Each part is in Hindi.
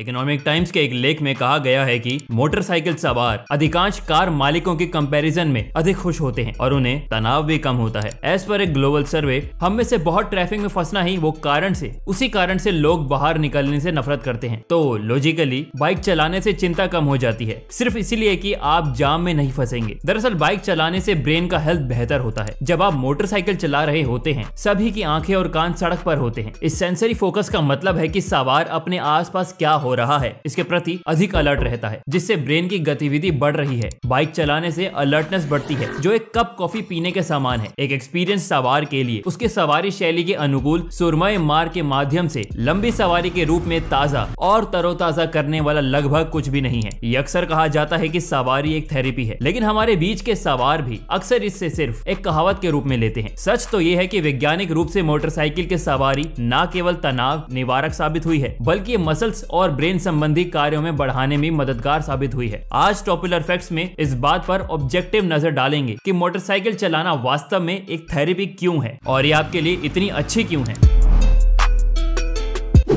इकोनॉमिक टाइम्स के एक लेख में कहा गया है कि मोटरसाइकिल सवार अधिकांश कार मालिकों के कंपैरिजन में अधिक खुश होते हैं और उन्हें तनाव भी कम होता है एज पर एक ग्लोबल सर्वे हम में से बहुत ट्रैफिक में फंसना ही वो कारण से उसी कारण से लोग बाहर निकलने से नफरत करते हैं तो लॉजिकली बाइक चलाने से चिंता कम हो जाती है सिर्फ इसीलिए की आप जाम में नहीं फंसेंगे दरअसल बाइक चलाने से ब्रेन का हेल्थ बेहतर होता है जब आप मोटरसाइकिल चला रहे होते हैं सभी की आंखें और कान सड़क पर होते हैं इस सेंसरी फोकस का मतलब है की सवार अपने आस क्या हो हो रहा है इसके प्रति अधिक अलर्ट रहता है जिससे ब्रेन की गतिविधि बढ़ रही है बाइक चलाने से अलर्टनेस बढ़ती है जो एक कप कॉफी पीने के समान है एक एक्सपीरियंस सवार के लिए उसके सवारी शैली के अनुकूल सुरमय मार के माध्यम से लंबी सवारी के रूप में ताजा और तरोताजा करने वाला लगभग कुछ भी नहीं है ये अक्सर कहा जाता है की सवारी एक थेरेपी है लेकिन हमारे बीच के सवार भी अक्सर इससे सिर्फ एक कहावत के रूप में लेते हैं सच तो ये है की वैज्ञानिक रूप से मोटरसाइकिल के सवारी न केवल तनाव निवारक साबित हुई है बल्कि मसल्स और ब्रेन संबंधी कार्यों में बढ़ाने में मददगार साबित हुई है आज टॉपुलर फैक्ट्स में इस बात पर ऑब्जेक्टिव नजर डालेंगे कि मोटरसाइकिल चलाना वास्तव में एक थेरेपी क्यों है और ये आपके लिए इतनी अच्छी क्यों है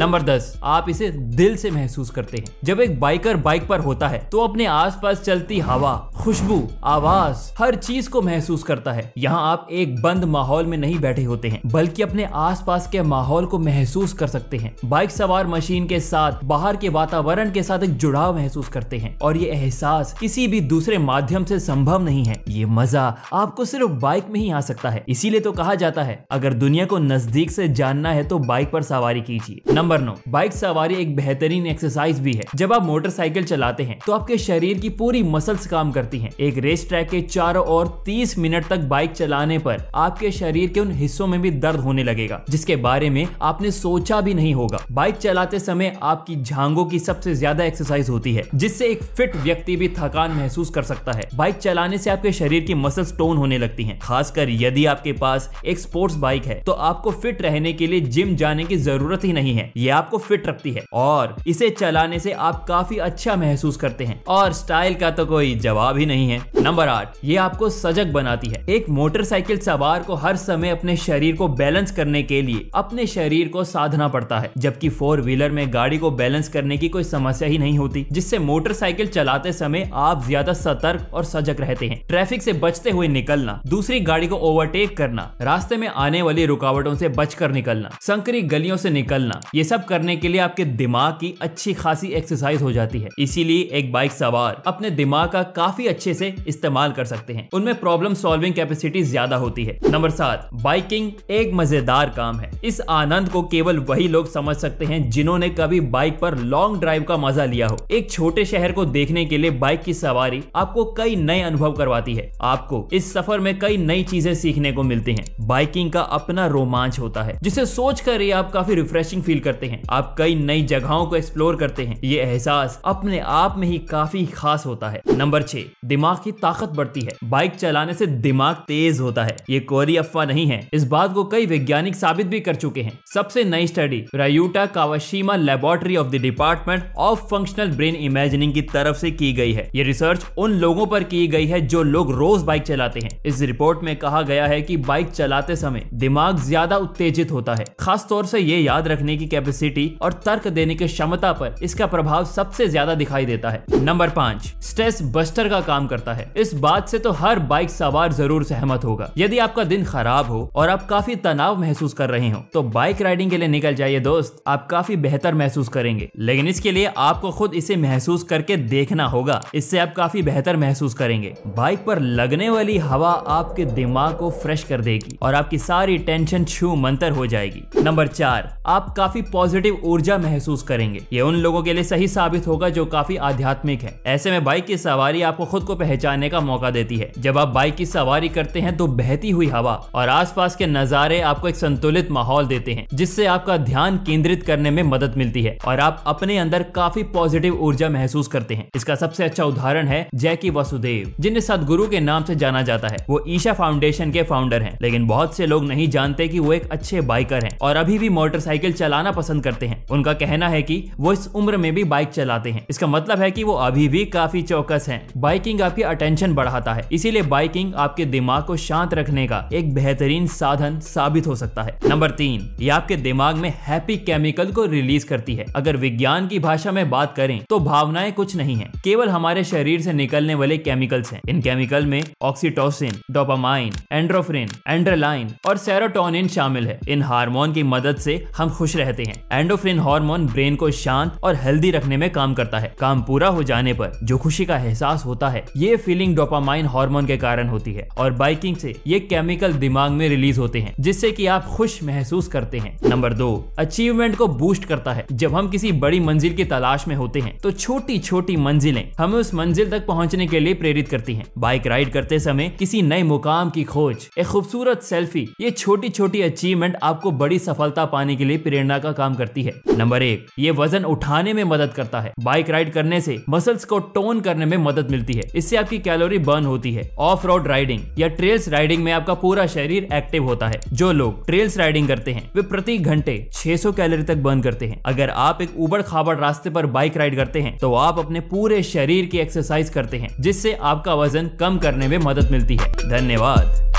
नंबर दस आप इसे दिल से महसूस करते हैं जब एक बाइकर बाइक पर होता है तो अपने आसपास चलती हवा खुशबू आवाज हर चीज को महसूस करता है यहाँ आप एक बंद माहौल में नहीं बैठे होते हैं बल्कि अपने आसपास के माहौल को महसूस कर सकते हैं बाइक सवार मशीन के साथ बाहर के वातावरण के साथ एक जुड़ाव महसूस करते हैं और ये एहसास किसी भी दूसरे माध्यम से संभव नहीं है ये मजा आपको सिर्फ बाइक में ही आ सकता है इसीलिए तो कहा जाता है अगर दुनिया को नजदीक से जानना है तो बाइक पर सवारी कीजिए नंबर नंबर नौ बाइक सवारी एक बेहतरीन एक्सरसाइज भी है जब आप मोटरसाइकिल चलाते हैं तो आपके शरीर की पूरी मसल्स काम करती है एक रेस ट्रैक के चारों ओर तीस मिनट तक बाइक चलाने पर आपके शरीर के उन हिस्सों में भी दर्द होने लगेगा जिसके बारे में आपने सोचा भी नहीं होगा बाइक चलाते समय आपकी झांगों की सबसे ज्यादा एक्सरसाइज होती है जिससे एक फिट व्यक्ति भी थकान महसूस कर सकता है बाइक चलाने से आपके शरीर की मसल्स टोन होने लगती है खासकर यदि आपके पास एक स्पोर्ट्स बाइक है तो आपको फिट रहने के लिए जिम जाने की जरूरत ही नहीं है ये आपको फिट रखती है और इसे चलाने से आप काफी अच्छा महसूस करते हैं और स्टाइल का तो कोई जवाब ही नहीं है नंबर आठ ये आपको सजग बनाती है एक मोटरसाइकिल सवार को हर समय अपने शरीर को बैलेंस करने के लिए अपने शरीर को साधना पड़ता है जबकि फोर व्हीलर में गाड़ी को बैलेंस करने की कोई समस्या ही नहीं होती जिससे मोटरसाइकिल चलाते समय आप ज्यादा सतर्क और सजग रहते हैं ट्रैफिक से बचते हुए निकलना दूसरी गाड़ी को ओवरटेक करना रास्ते में आने वाली रुकावटों से बचकर निकलना संकरी गलियों से निकलना ये सब करने के लिए आपके दिमाग की अच्छी खासी एक्सरसाइज हो जाती है इसीलिए एक बाइक सवार अपने दिमाग का काफी अच्छे से इस्तेमाल कर सकते हैं उनमें प्रॉब्लम सॉल्विंग कैपेसिटी ज्यादा होती है नंबर सात बाइकिंग एक मजेदार काम है इस आनंद को केवल वही लोग समझ सकते हैं जिन्होंने कभी बाइक पर लॉन्ग ड्राइव का मजा लिया हो एक छोटे शहर को देखने के लिए बाइक की सवारी आपको कई नए अनुभव करवाती है आपको इस सफर में कई नई चीजें सीखने को मिलती है बाइकिंग का अपना रोमांच होता है जिसे सोच कर ही आप काफी रिफ्रेशिंग फील कर करते हैं आप कई नई जगहों को एक्सप्लोर करते हैं ये एहसास अपने आप में ही काफी खास होता है नंबर छह दिमाग की ताकत बढ़ती है बाइक चलाने से दिमाग तेज होता है ये कोरी अफवाह नहीं है इस बात को कई वैज्ञानिक साबित भी कर चुके हैं सबसे नई study Ryuta Kawashima laboratory of the department of functional brain imagining की तरफ से की गई है ये रिसर्च उन लोगों पर की गई है जो लोग रोज बाइक चलाते हैं इस रिपोर्ट में कहा गया है कि बाइक चलाते समय दिमाग ज्यादा उत्तेजित होता है खास तौर से ये याद रखने की कैपेसिटी और तर्क देने की क्षमता पर इसका प्रभाव सबसे ज्यादा दिखाई देता है नंबर पाँच स्ट्रेस बस्टर का काम करता है इस बात से तो हर बाइक सवार जरूर सहमत होगा यदि आपका दिन खराब हो और आप काफी तनाव महसूस कर रहे हो तो बाइक राइडिंग के लिए निकल जाइए दोस्त आप काफी बेहतर महसूस करेंगे लेकिन इसके लिए आपको खुद इसे महसूस करके देखना होगा इससे आप काफी बेहतर महसूस करेंगे बाइक पर लगने वाली हवा आपके दिमाग को फ्रेश कर देगी और आपकी सारी टेंशन छू मंतर हो जाएगी नंबर चार आप काफी पॉजिटिव ऊर्जा महसूस करेंगे ये उन लोगों के लिए सही साबित होगा जो काफी आध्यात्मिक है ऐसे में बाइक की सवारी आपको खुद को पहचानने का मौका देती है जब आप बाइक की सवारी करते हैं तो बहती हुई हवा और आस के नज़ारे आपको एक संतुलित माहौल देते हैं जिससे आपका ध्यान केंद्रित करने में मदद मिलती है और आप अपने अंदर काफी पॉजिटिव ऊर्जा महसूस करते हैं इसका सबसे अच्छा उदाहरण है जैकी वसुदेव जिन्हें सदगुरु के नाम से जाना जाता है वो ईशा फाउंडेशन के फाउंडर है लेकिन बहुत से लोग नहीं जानते की वो एक अच्छे बाइकर है और अभी भी मोटरसाइकिल चलाना पसंद करते हैं उनका कहना है कि वो इस उम्र में भी बाइक चलाते हैं इसका मतलब है कि वो अभी भी काफी चौकस हैं बाइकिंग आपकी अटेंशन बढ़ाता है इसीलिए बाइकिंग आपके दिमाग को शांत रखने का एक बेहतरीन साधन साबित हो सकता है नंबर तीन ये आपके दिमाग में हैप्पी केमिकल को रिलीज करती है अगर विज्ञान की भाषा में बात करें तो भावनाएं कुछ नहीं है केवल हमारे शरीर से निकलने वाले केमिकल्स हैं इन केमिकल में ऑक्सीटोसिन डोपामाइन एंड्रोफ्रिन एंड्रलाइन और सेरोटोनिन शामिल है इन हार्मोन की मदद से हम खुश रहते हैं हैं एंडोफ्रिन हार्मोन ब्रेन को शांत और हेल्दी रखने में काम करता है काम पूरा हो जाने पर जो खुशी का एहसास होता है ये फीलिंग डोपामाइन हार्मोन के कारण होती है और बाइकिंग से ये केमिकल दिमाग में रिलीज होते हैं जिससे कि आप खुश महसूस करते हैं नंबर दो अचीवमेंट को बूस्ट करता है जब हम किसी बड़ी मंजिल की तलाश में होते हैं तो छोटी छोटी मंजिलें हमें उस मंजिल तक पहुँचने के लिए प्रेरित करती है बाइक राइड करते समय किसी नए मुकाम की खोज एक खूबसूरत सेल्फी ये छोटी छोटी अचीवमेंट आपको बड़ी सफलता पाने के लिए प्रेरणा का काम करती है नंबर एक ये वजन उठाने में मदद करता है बाइक राइड करने से मसल्स को टोन करने में मदद मिलती है इससे आपकी कैलोरी बर्न होती है ऑफ रोड राइडिंग या ट्रेल्स राइडिंग में आपका पूरा शरीर एक्टिव होता है जो लोग ट्रेल्स राइडिंग करते हैं वे प्रति घंटे 600 कैलोरी तक बर्न करते हैं अगर आप एक उबड़ खाबड़ रास्ते पर बाइक राइड करते हैं तो आप अपने पूरे शरीर की एक्सरसाइज करते हैं जिससे आपका वजन कम करने में मदद मिलती है धन्यवाद